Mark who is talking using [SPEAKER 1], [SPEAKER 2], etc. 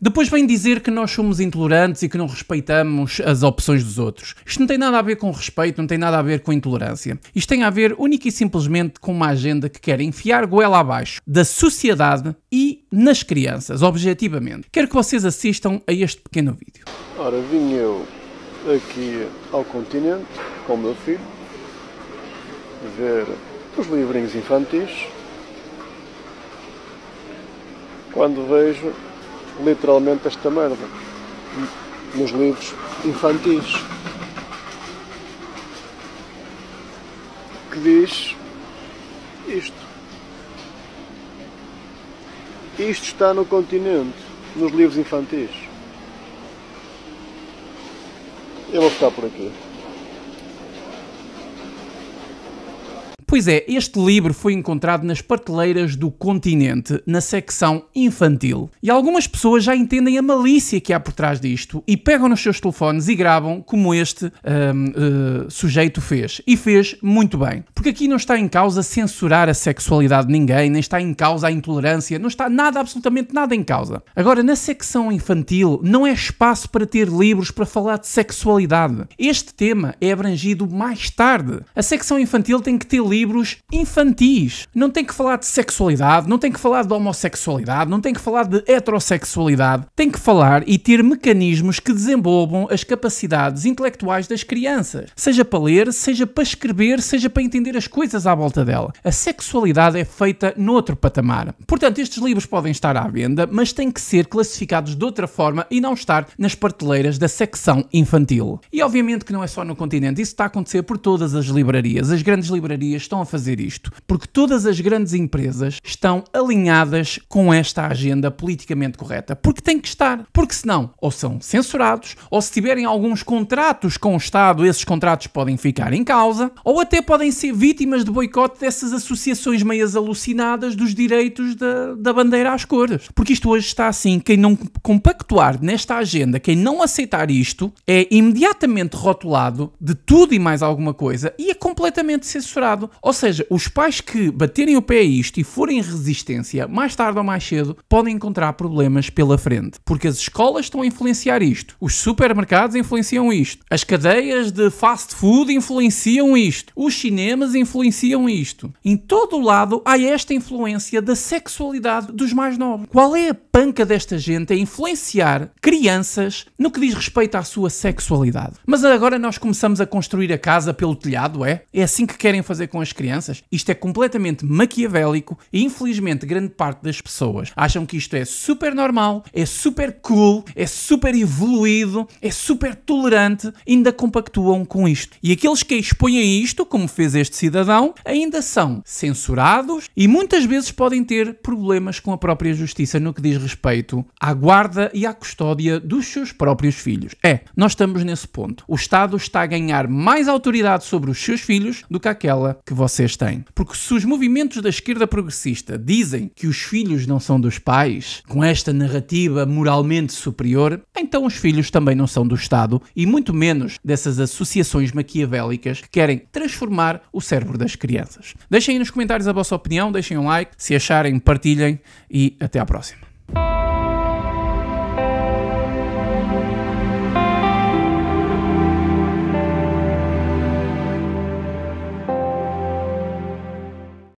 [SPEAKER 1] Depois vem dizer que nós somos intolerantes e que não respeitamos as opções dos outros. Isto não tem nada a ver com respeito, não tem nada a ver com intolerância. Isto tem a ver única e simplesmente com uma agenda que quer enfiar goela abaixo da sociedade e nas crianças, objetivamente. Quero que vocês assistam a este pequeno vídeo. Ora, vim eu aqui ao continente com o meu filho ver os livrinhos infantis. Quando vejo literalmente esta merda nos livros infantis. Que diz isto. Isto está no continente, nos livros infantis. Eu vou ficar por aqui. Pois é, este livro foi encontrado nas prateleiras do continente, na secção infantil. E algumas pessoas já entendem a malícia que há por trás disto e pegam nos seus telefones e gravam como este uh, sujeito fez. E fez muito bem. Porque aqui não está em causa censurar a sexualidade de ninguém, nem está em causa a intolerância, não está nada, absolutamente nada em causa. Agora, na secção infantil, não é espaço para ter livros para falar de sexualidade. Este tema é abrangido mais tarde. A secção infantil tem que ter livros livros infantis. Não tem que falar de sexualidade, não tem que falar de homossexualidade, não tem que falar de heterossexualidade. Tem que falar e ter mecanismos que desenvolvam as capacidades intelectuais das crianças, seja para ler, seja para escrever, seja para entender as coisas à volta dela. A sexualidade é feita noutro patamar. Portanto, estes livros podem estar à venda, mas têm que ser classificados de outra forma e não estar nas prateleiras da secção infantil. E obviamente que não é só no continente, isso está a acontecer por todas as livrarias. As grandes livrarias estão a fazer isto? Porque todas as grandes empresas estão alinhadas com esta agenda politicamente correta. Porque tem que estar. Porque senão, ou são censurados, ou se tiverem alguns contratos com o Estado, esses contratos podem ficar em causa, ou até podem ser vítimas de boicote dessas associações meias alucinadas dos direitos da, da bandeira às cores. Porque isto hoje está assim. Quem não compactuar nesta agenda, quem não aceitar isto, é imediatamente rotulado de tudo e mais alguma coisa e é completamente censurado. Ou seja, os pais que baterem o pé a isto e forem resistência, mais tarde ou mais cedo, podem encontrar problemas pela frente. Porque as escolas estão a influenciar isto, os supermercados influenciam isto, as cadeias de fast food influenciam isto, os cinemas influenciam isto. Em todo o lado há esta influência da sexualidade dos mais novos. Qual é a panca desta gente a influenciar crianças no que diz respeito à sua sexualidade? Mas agora nós começamos a construir a casa pelo telhado, é? É assim que querem fazer com as nas crianças? Isto é completamente maquiavélico e infelizmente grande parte das pessoas acham que isto é super normal, é super cool, é super evoluído, é super tolerante, ainda compactuam com isto. E aqueles que expõem isto, como fez este cidadão, ainda são censurados e muitas vezes podem ter problemas com a própria justiça no que diz respeito à guarda e à custódia dos seus próprios filhos. É, nós estamos nesse ponto. O Estado está a ganhar mais autoridade sobre os seus filhos do que aquela que vocês têm. Porque se os movimentos da esquerda progressista dizem que os filhos não são dos pais, com esta narrativa moralmente superior, então os filhos também não são do Estado e muito menos dessas associações maquiavélicas que querem transformar o cérebro das crianças. Deixem aí nos comentários a vossa opinião, deixem um like, se acharem, partilhem e até à próxima.